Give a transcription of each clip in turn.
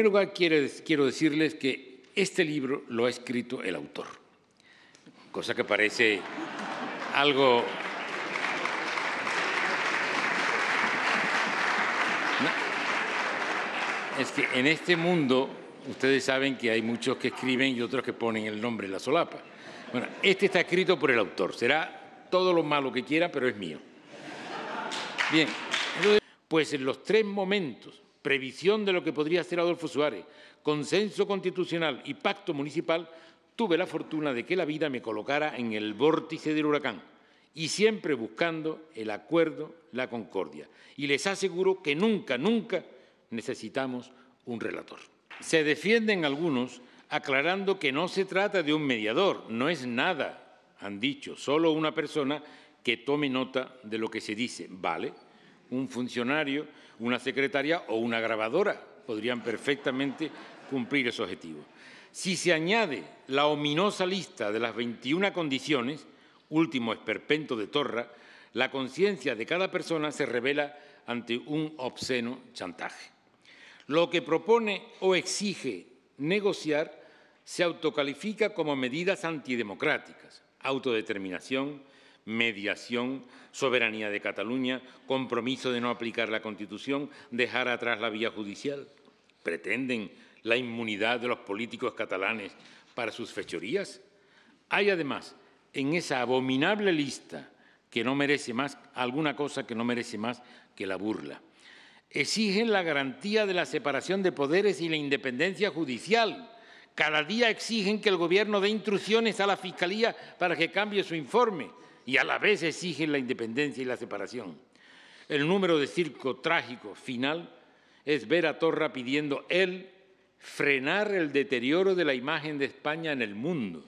primer lugar, quiero decirles que este libro lo ha escrito el autor, cosa que parece algo... Es que en este mundo ustedes saben que hay muchos que escriben y otros que ponen el nombre en la solapa. Bueno, este está escrito por el autor. Será todo lo malo que quiera, pero es mío. Bien, pues en los tres momentos previsión de lo que podría hacer Adolfo Suárez, consenso constitucional y pacto municipal, tuve la fortuna de que la vida me colocara en el vórtice del huracán y siempre buscando el acuerdo, la concordia. Y les aseguro que nunca, nunca necesitamos un relator. Se defienden algunos aclarando que no se trata de un mediador, no es nada, han dicho, solo una persona que tome nota de lo que se dice. Vale, un funcionario, una secretaria o una grabadora. Podrían perfectamente cumplir ese objetivo. Si se añade la ominosa lista de las 21 condiciones, último esperpento de Torra, la conciencia de cada persona se revela ante un obsceno chantaje. Lo que propone o exige negociar se autocalifica como medidas antidemocráticas, autodeterminación, mediación, soberanía de Cataluña, compromiso de no aplicar la Constitución, dejar atrás la vía judicial. ¿Pretenden la inmunidad de los políticos catalanes para sus fechorías? Hay además en esa abominable lista que no merece más, alguna cosa que no merece más que la burla. Exigen la garantía de la separación de poderes y la independencia judicial. Cada día exigen que el Gobierno dé instrucciones a la Fiscalía para que cambie su informe y a la vez exigen la independencia y la separación. El número de circo trágico final es ver a Torra pidiendo él frenar el deterioro de la imagen de España en el mundo.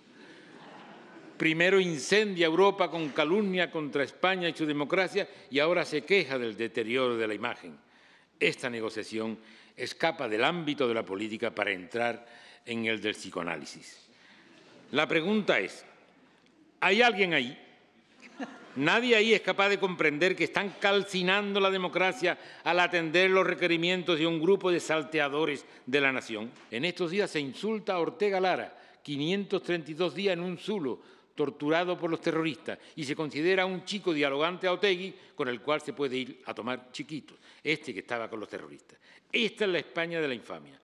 Primero incendia Europa con calumnia contra España y su democracia y ahora se queja del deterioro de la imagen. Esta negociación escapa del ámbito de la política para entrar en el del psicoanálisis. La pregunta es, ¿hay alguien ahí Nadie ahí es capaz de comprender que están calcinando la democracia al atender los requerimientos de un grupo de salteadores de la nación. En estos días se insulta a Ortega Lara, 532 días en un zulo, torturado por los terroristas, y se considera un chico dialogante a Otegui con el cual se puede ir a tomar chiquitos, este que estaba con los terroristas. Esta es la España de la infamia.